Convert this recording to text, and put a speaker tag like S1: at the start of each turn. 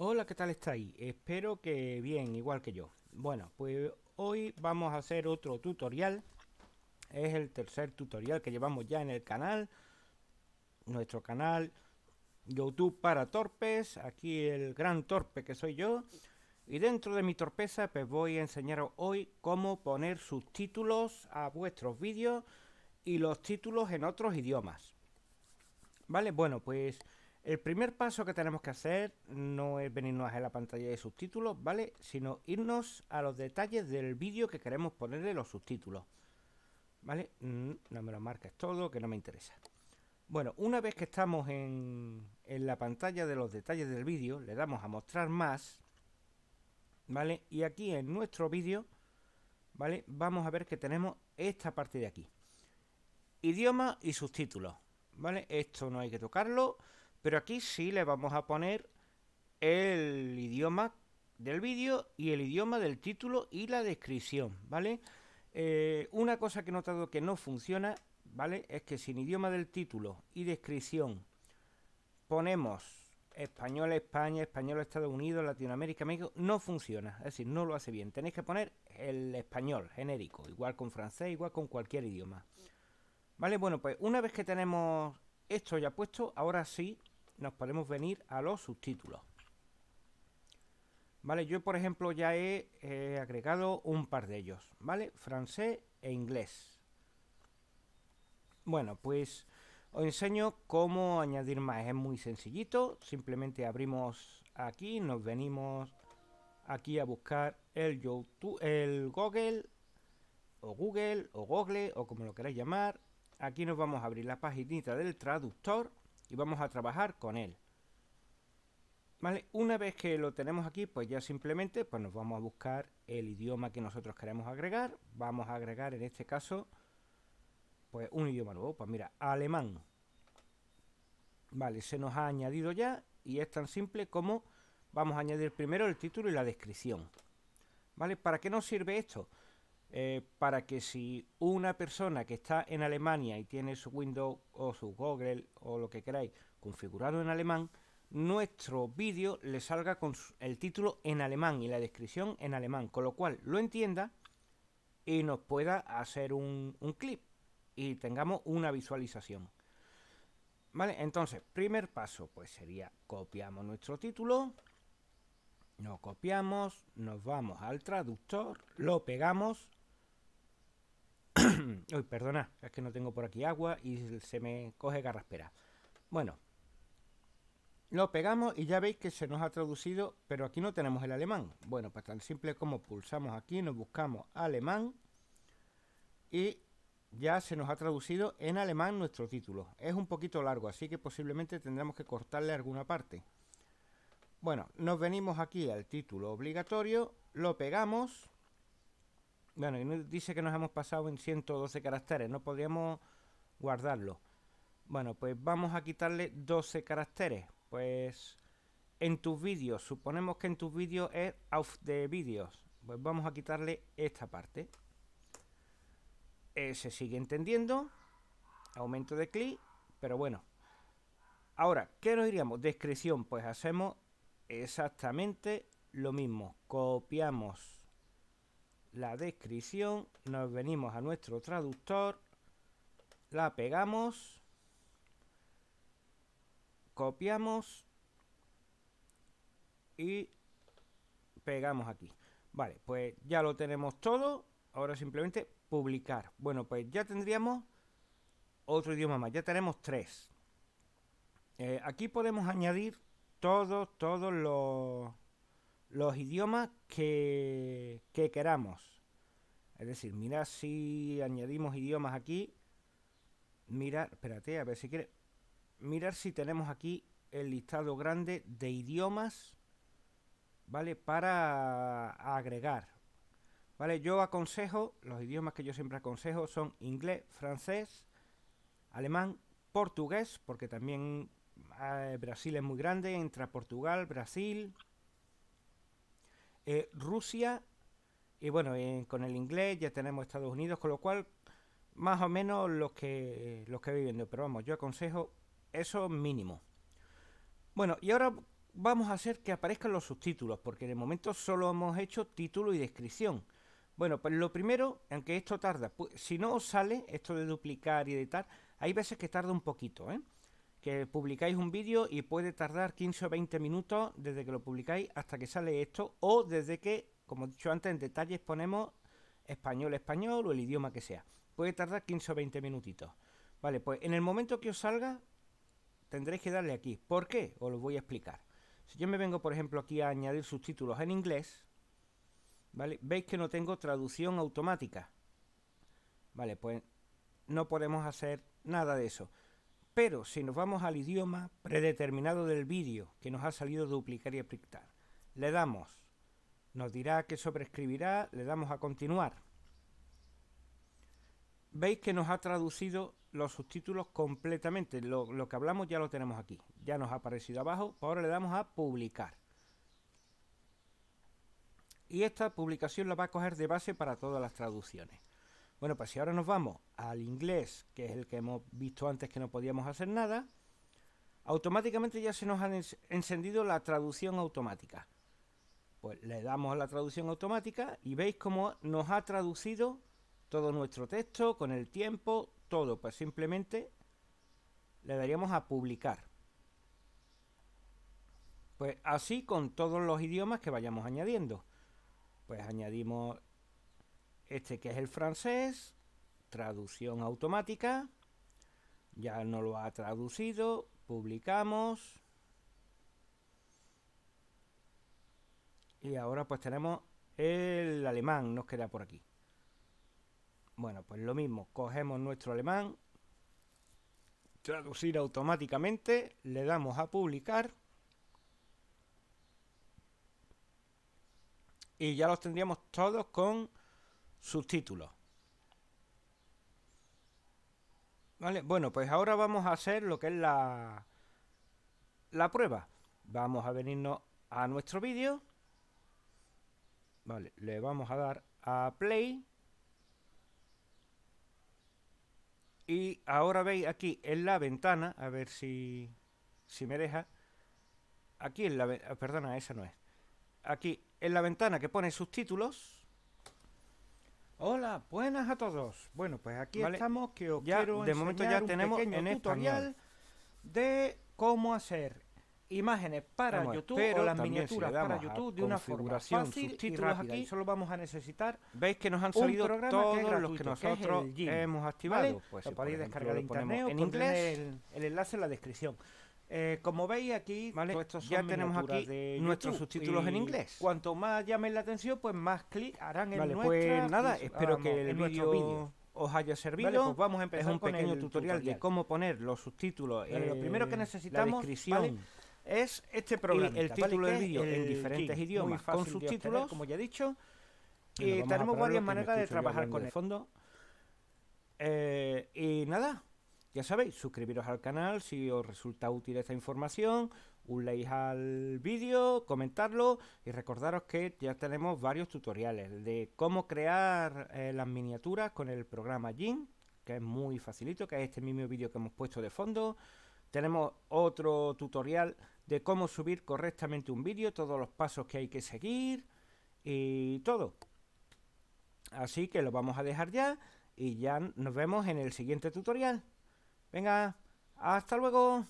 S1: Hola, ¿qué tal está ahí Espero que bien, igual que yo. Bueno, pues hoy vamos a hacer otro tutorial. Es el tercer tutorial que llevamos ya en el canal. Nuestro canal YouTube para torpes. Aquí el gran torpe que soy yo. Y dentro de mi torpeza, pues voy a enseñaros hoy cómo poner subtítulos a vuestros vídeos y los títulos en otros idiomas. ¿Vale? Bueno, pues el primer paso que tenemos que hacer no es venirnos a la pantalla de subtítulos, ¿vale? Sino irnos a los detalles del vídeo que queremos ponerle los subtítulos. ¿Vale? Mm, no me lo marques todo, que no me interesa. Bueno, una vez que estamos en, la pantalla de los detalles del vídeo, le damos a mostrar más, ¿vale? Y aquí en nuestro vídeo, ¿vale? Vamos a ver que tenemos esta parte de aquí. Idioma y subtítulos, ¿vale? Esto no hay que tocarlo. Pero aquí sí le vamos a poner el idioma del vídeo y el idioma del título y la descripción, ¿vale? Eh, una cosa que he notado que no funciona, ¿vale? Es que sin idioma del título y descripción ponemos español España, español Estados Unidos, Latinoamérica, México, no funciona. Es decir, no lo hace bien. Tenéis que poner el español genérico, igual con francés, igual con cualquier idioma. Vale, bueno, pues una vez que tenemos esto ya puesto, ahora sí nos podemos venir a los subtítulos. Vale, yo por ejemplo ya he eh, agregado un par de ellos, ¿vale? Francés e inglés. Bueno, pues os enseño cómo añadir más. Es muy sencillito, simplemente abrimos aquí, nos venimos aquí a buscar el, YouTube, el Google o Google o Google o como lo queráis llamar Aquí nos vamos a abrir la paginita del traductor y vamos a trabajar con él. ¿Vale? Una vez que lo tenemos aquí, pues ya simplemente pues nos vamos a buscar el idioma que nosotros queremos agregar. Vamos a agregar en este caso pues un idioma nuevo. Pues mira, alemán. Vale, se nos ha añadido ya y es tan simple como vamos a añadir primero el título y la descripción. ¿Vale? ¿Para qué nos sirve esto? Eh, para que si una persona que está en Alemania y tiene su Windows o su Google o lo que queráis configurado en alemán, nuestro vídeo le salga con el título en alemán y la descripción en alemán, con lo cual lo entienda y nos pueda hacer un, clip y tengamos una visualización. Vale, entonces, primer paso, pues sería copiamos nuestro título, lo copiamos, nos vamos al traductor, lo pegamos Uy, perdona, es que no tengo por aquí agua y se me coge garraspera. Bueno, lo pegamos y ya veis que se nos ha traducido, pero aquí no tenemos el alemán. Bueno, pues tan simple como pulsamos aquí, nos buscamos alemán y ya se nos ha traducido en alemán nuestro título. Es un poquito largo, así que posiblemente tendremos que cortarle alguna parte. Bueno, nos venimos aquí al título obligatorio, lo pegamos bueno, y dice que nos hemos pasado en 112 caracteres, no podríamos guardarlo. Bueno, pues vamos a quitarle 12 caracteres. Pues en tus vídeos, suponemos que en tus vídeos es off the vídeos. Pues vamos a quitarle esta parte. Eh, se sigue entendiendo. Aumento de clic, pero bueno. Ahora, ¿qué nos iríamos? Descripción, pues hacemos exactamente lo mismo. Copiamos la descripción, nos venimos a nuestro traductor, la pegamos, copiamos y pegamos aquí. Vale, pues ya lo tenemos todo. Ahora simplemente publicar. Bueno, pues ya tendríamos otro idioma más. Ya tenemos tres. Eh, aquí podemos añadir todos, todos los los idiomas que, queramos. Es decir, mira si añadimos idiomas aquí. Mirar, espérate, a ver si quiere. Mirar si tenemos aquí el listado grande de idiomas, ¿vale? Para agregar. ¿Vale? Yo aconsejo, los idiomas que yo siempre aconsejo son inglés, francés, alemán, portugués, porque también eh, Brasil es muy grande, entra Portugal, Brasil, eh, Rusia y bueno, con el inglés ya tenemos Estados Unidos, con lo cual más o menos los que, eh, los que viviendo. Pero vamos, yo aconsejo eso mínimo. Bueno, y ahora vamos a hacer que aparezcan los subtítulos, porque de momento solo hemos hecho título y descripción. Bueno, pues lo primero, aunque esto tarda, si no sale esto de duplicar y editar, hay veces que tarda un poquito, ¿eh? que publicáis un vídeo y puede tardar 15 o 20 minutos desde que lo publicáis hasta que sale esto o desde que, como he dicho antes, en detalles ponemos español, español o el idioma que sea. Puede tardar 15 o 20 minutitos. Vale, pues en el momento que os salga tendréis que darle aquí. ¿Por qué? Os lo voy a explicar. Si yo me vengo, por ejemplo, aquí a añadir subtítulos en inglés, ¿vale? Veis que no tengo traducción automática. Vale, pues no podemos hacer nada de eso. Pero si nos vamos al idioma predeterminado del vídeo que nos ha salido duplicar y aplicar, le damos, nos dirá que sobreescribirá, le damos a continuar. Veis que nos ha traducido los subtítulos completamente, lo que hablamos ya lo tenemos aquí, ya nos ha aparecido abajo, pues ahora le damos a publicar. Y esta publicación la va a coger de base para todas las traducciones. Bueno, pues si ahora nos vamos al inglés, que es el que hemos visto antes que no podíamos hacer nada, automáticamente ya se nos ha encendido la traducción automática. Pues le damos a la traducción automática y veis cómo nos ha traducido todo nuestro texto, con el tiempo, todo. Pues simplemente le daríamos a publicar. Pues así con todos los idiomas que vayamos añadiendo. Pues añadimos este que es el francés, traducción automática, ya no lo ha traducido, publicamos. Y ahora pues tenemos el alemán, nos queda por aquí. Bueno, pues lo mismo, cogemos nuestro alemán, traducir automáticamente, le damos a publicar. Y ya los tendríamos todos con Subtítulos. Vale, bueno, pues ahora vamos a hacer lo que es la, la prueba. Vamos a venirnos a nuestro vídeo. Vale, le vamos a dar a play. Y ahora veis aquí en la ventana, a ver si, si me deja. Aquí en la... Ah, perdona, esa no es. Aquí en la ventana que pone subtítulos Hola, buenas a todos. Bueno, pues aquí estamos que os quiero de enseñar momento ya un tenemos pequeño en tutorial de cómo hacer imágenes para YouTube pero o las miniaturas para YouTube de una forma fácil y rápida. aquí. Y solo vamos a necesitar Veis que nos han salido todos los que nosotros hemos activado. Pues lo podéis descargar en internet en inglés. el enlace en la descripción. Eh, como veis aquí, ya tenemos aquí nuestros subtítulos en inglés. Cuanto más llamen la atención, pues más clic harán en vale, pues nada, espero que el vídeo os haya servido. Pues vamos a empezar es un pequeño tutorial, de cómo poner los subtítulos. Eh, lo primero que necesitamos es este programa. El título del vídeo en diferentes idiomas con subtítulos, como ya he dicho. Y tenemos varias maneras de trabajar con el fondo. Eh, y nada, ya sabéis, suscribiros al canal si os resulta útil esta información, un like al vídeo, comentarlo y recordaros que ya tenemos varios tutoriales de cómo crear eh, las miniaturas con el programa Jin, que es muy facilito, que es este mismo vídeo que hemos puesto de fondo. Tenemos otro tutorial de cómo subir correctamente un vídeo, todos los pasos que hay que seguir y todo. Así que lo vamos a dejar ya y ya nos vemos en el siguiente tutorial. Venga, hasta luego.